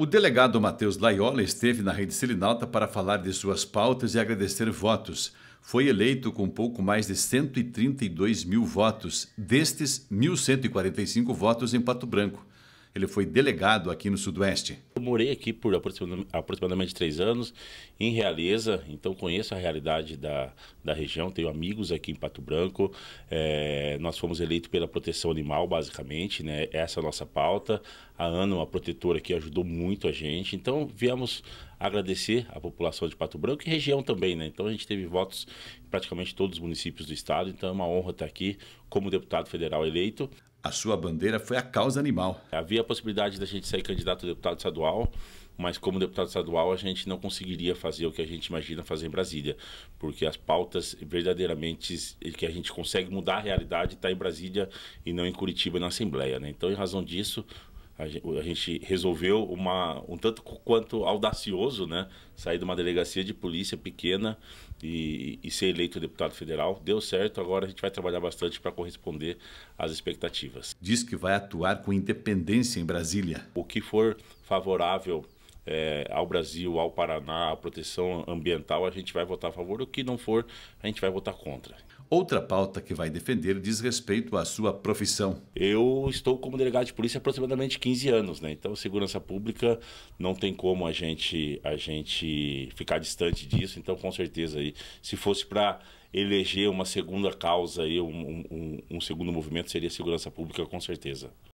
O delegado Matheus Laiola esteve na rede Selinalta para falar de suas pautas e agradecer votos. Foi eleito com pouco mais de 132 mil votos, destes 1.145 votos em Pato Branco ele foi delegado aqui no Sudoeste. Eu morei aqui por aproximadamente três anos, em Realeza, então conheço a realidade da, da região, tenho amigos aqui em Pato Branco. É, nós fomos eleitos pela proteção animal, basicamente, né? essa é a nossa pauta. A Ana, uma protetora que ajudou muito a gente, então viemos agradecer à população de Pato Branco e região também, né? Então a gente teve votos praticamente todos os municípios do estado, então é uma honra estar aqui como deputado federal eleito. A sua bandeira foi a causa animal. Havia a possibilidade da gente sair candidato a deputado estadual, mas como deputado estadual a gente não conseguiria fazer o que a gente imagina fazer em Brasília, porque as pautas verdadeiramente que a gente consegue mudar a realidade está em Brasília e não em Curitiba na Assembleia. Né? Então, em razão disso, a gente resolveu uma, um tanto quanto audacioso, né? Sair de uma delegacia de polícia pequena e, e ser eleito deputado federal. Deu certo, agora a gente vai trabalhar bastante para corresponder às expectativas. Diz que vai atuar com independência em Brasília. O que for favorável é, ao Brasil, ao Paraná, à proteção ambiental, a gente vai votar a favor. O que não for, a gente vai votar contra. Outra pauta que vai defender diz respeito à sua profissão. Eu estou como delegado de polícia há aproximadamente 15 anos, né? Então, segurança pública não tem como a gente a gente ficar distante disso. Então, com certeza aí, se fosse para eleger uma segunda causa aí, um, um, um segundo movimento seria segurança pública, com certeza.